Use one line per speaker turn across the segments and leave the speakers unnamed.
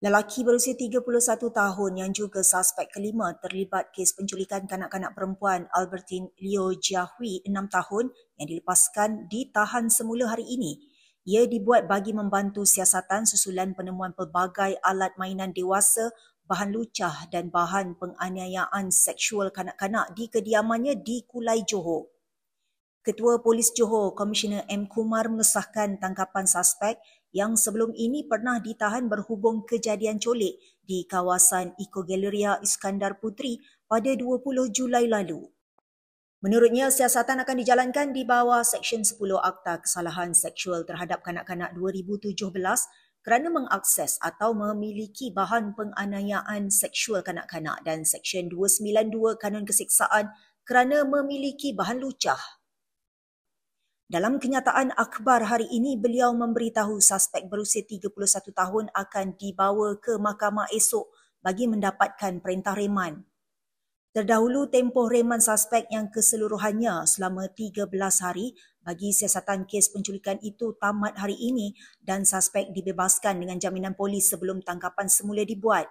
Lelaki berusia 31 tahun yang juga suspek kelima terlibat kes penculikan kanak-kanak perempuan Albertin Leo Jiahui 6 tahun yang dilepaskan ditahan semula hari ini. Ia dibuat bagi membantu siasatan susulan penemuan pelbagai alat mainan dewasa, bahan lucah dan bahan penganiayaan seksual kanak-kanak di kediamannya di Kulai Johor. Ketua Polis Johor, Komisioner M. Kumar mengesahkan tangkapan suspek yang sebelum ini pernah ditahan berhubung kejadian colik di kawasan Eco Galeria Iskandar Putri pada 20 Julai lalu. Menurutnya, siasatan akan dijalankan di bawah Seksyen 10 Akta Kesalahan Seksual terhadap Kanak-kanak 2017 kerana mengakses atau memiliki bahan penganayaan seksual kanak-kanak dan Seksyen 292 Kanun Kesiksaan kerana memiliki bahan lucah dalam kenyataan akhbar hari ini, beliau memberitahu suspek berusia 31 tahun akan dibawa ke mahkamah esok bagi mendapatkan perintah reman. Terdahulu tempoh reman suspek yang keseluruhannya selama 13 hari bagi siasatan kes penculikan itu tamat hari ini dan suspek dibebaskan dengan jaminan polis sebelum tangkapan semula dibuat.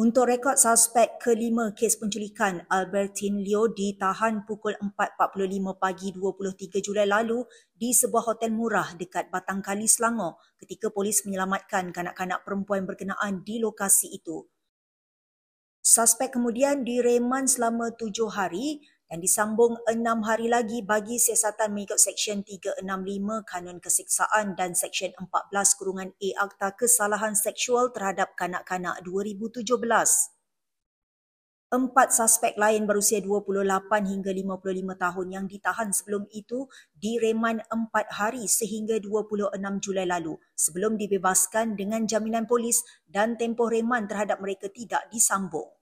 Untuk rekod suspek kelima kes penculikan Albertin Leo ditahan pukul 4.45 pagi 23 Julai lalu di sebuah hotel murah dekat Batang Kali, Selangor ketika polis menyelamatkan kanak-kanak perempuan berkenaan di lokasi itu. Suspek kemudian direman selama tujuh hari dan disambung enam hari lagi bagi siasatan mengikut Seksyen 365 Kanun Keseksaan dan Seksyen 14 Kurungan A Akta Kesalahan Seksual terhadap Kanak-Kanak 2017. Empat suspek lain berusia 28 hingga 55 tahun yang ditahan sebelum itu direman empat hari sehingga 26 Julai lalu sebelum dibebaskan dengan jaminan polis dan tempoh reman terhadap mereka tidak disambung.